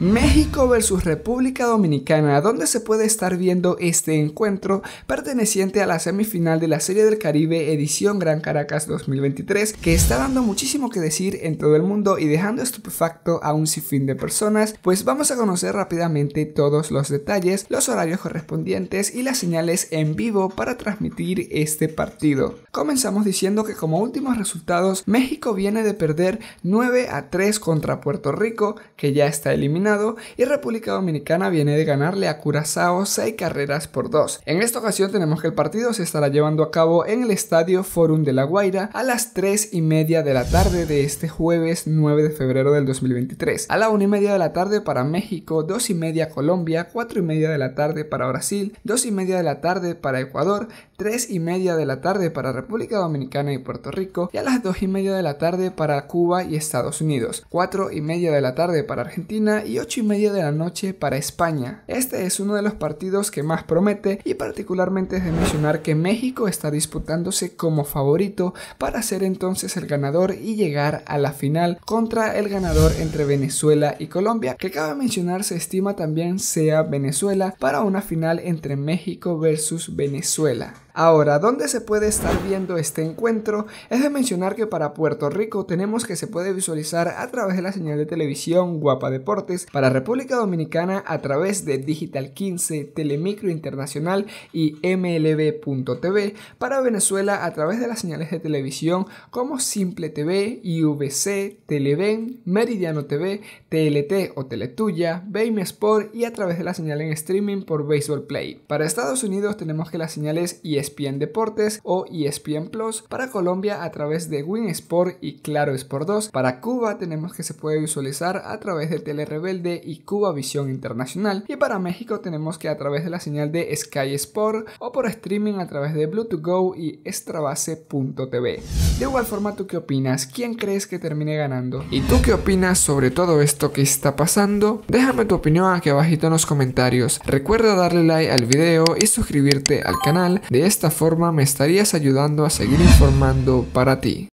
México versus República Dominicana, donde se puede estar viendo este encuentro perteneciente a la semifinal de la Serie del Caribe edición Gran Caracas 2023, que está dando muchísimo que decir en todo el mundo y dejando estupefacto a un sinfín de personas, pues vamos a conocer rápidamente todos los detalles, los horarios correspondientes y las señales en vivo para transmitir este partido. Comenzamos diciendo que como últimos resultados, México viene de perder 9 a 3 contra Puerto Rico, que ya está eliminado y República Dominicana viene de ganarle a Curazao 6 carreras por 2. En esta ocasión tenemos que el partido se estará llevando a cabo en el Estadio Forum de La Guaira a las 3 y media de la tarde de este jueves 9 de febrero del 2023, a la 1 y media de la tarde para México, 2 y media Colombia, 4 y media de la tarde para Brasil, 2 y media de la tarde para Ecuador, 3 y media de la tarde para República Dominicana y Puerto Rico y a las 2 y media de la tarde para Cuba y Estados Unidos, 4 y media de la tarde para Argentina y y 8 y media de la noche para España. Este es uno de los partidos que más promete y particularmente es de mencionar que México está disputándose como favorito para ser entonces el ganador y llegar a la final contra el ganador entre Venezuela y Colombia, que cabe mencionar se estima también sea Venezuela para una final entre México versus Venezuela. Ahora, ¿dónde se puede estar viendo este encuentro? Es de mencionar que para Puerto Rico tenemos que se puede visualizar a través de la señal de televisión Guapa Deportes para República Dominicana a través de Digital 15, Telemicro Internacional y MLB.tv, para Venezuela a través de las señales de televisión como Simple TV, IVC, Televen, Meridiano TV, TLT o Teletuya, BAME Sport y a través de la señal en streaming por Baseball Play. Para Estados Unidos tenemos que las señales ESPN Deportes o ESPN Plus, para Colombia a través de Win Sport y Claro Sport 2, para Cuba tenemos que se puede visualizar a través de Telerebel de Icuba Visión Internacional. Y para México tenemos que a través de la señal de Sky Sport o por streaming a través de Bluetooth Go y Extrabase.tv. De igual forma, ¿tú qué opinas? ¿Quién crees que termine ganando? ¿Y tú qué opinas sobre todo esto que está pasando? Déjame tu opinión aquí abajito en los comentarios. Recuerda darle like al video y suscribirte al canal. De esta forma me estarías ayudando a seguir informando para ti.